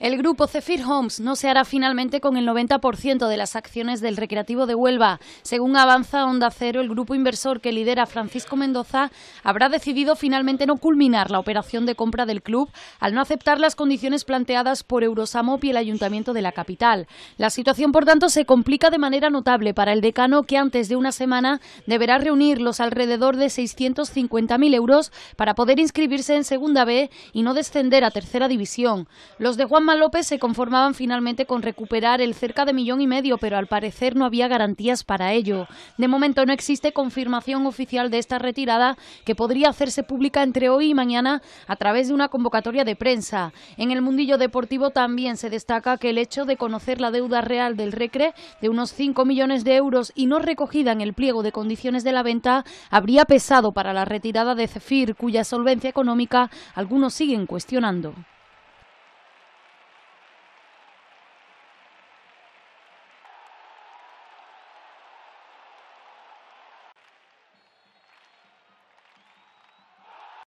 El grupo Cefir Homes no se hará finalmente con el 90% de las acciones del Recreativo de Huelva. Según avanza Onda Cero, el grupo inversor que lidera Francisco Mendoza habrá decidido finalmente no culminar la operación de compra del club al no aceptar las condiciones planteadas por Eurosamop y el Ayuntamiento de la capital. La situación, por tanto, se complica de manera notable para el decano que antes de una semana deberá reunir los alrededor de 650.000 euros para poder inscribirse en Segunda B y no descender a Tercera División. Los de Juan López se conformaban finalmente con recuperar el cerca de millón y medio, pero al parecer no había garantías para ello. De momento no existe confirmación oficial de esta retirada que podría hacerse pública entre hoy y mañana a través de una convocatoria de prensa. En el mundillo deportivo también se destaca que el hecho de conocer la deuda real del Recre de unos 5 millones de euros y no recogida en el pliego de condiciones de la venta habría pesado para la retirada de Cefir, cuya solvencia económica algunos siguen cuestionando.